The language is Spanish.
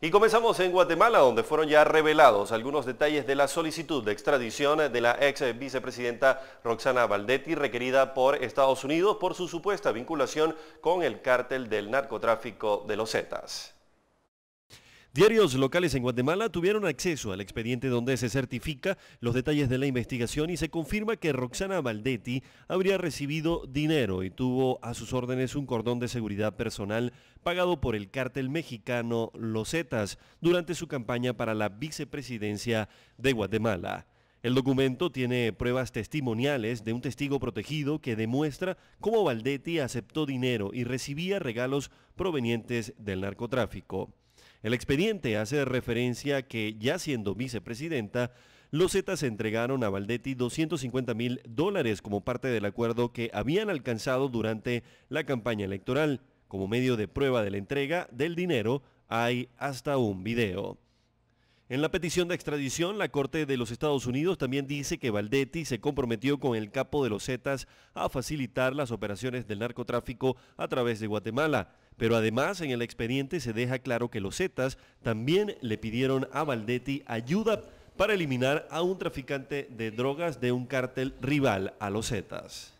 Y comenzamos en Guatemala, donde fueron ya revelados algunos detalles de la solicitud de extradición de la ex vicepresidenta Roxana Valdetti, requerida por Estados Unidos por su supuesta vinculación con el cártel del narcotráfico de los Zetas. Diarios locales en Guatemala tuvieron acceso al expediente donde se certifica los detalles de la investigación y se confirma que Roxana Valdetti habría recibido dinero y tuvo a sus órdenes un cordón de seguridad personal pagado por el cártel mexicano Los Zetas durante su campaña para la vicepresidencia de Guatemala. El documento tiene pruebas testimoniales de un testigo protegido que demuestra cómo Valdetti aceptó dinero y recibía regalos provenientes del narcotráfico. El expediente hace referencia que, ya siendo vicepresidenta, los Zetas entregaron a Valdetti 250 mil dólares como parte del acuerdo que habían alcanzado durante la campaña electoral. Como medio de prueba de la entrega del dinero hay hasta un video. En la petición de extradición, la Corte de los Estados Unidos también dice que Valdetti se comprometió con el capo de los Zetas a facilitar las operaciones del narcotráfico a través de Guatemala. Pero además en el expediente se deja claro que los Zetas también le pidieron a Valdetti ayuda para eliminar a un traficante de drogas de un cártel rival a los Zetas.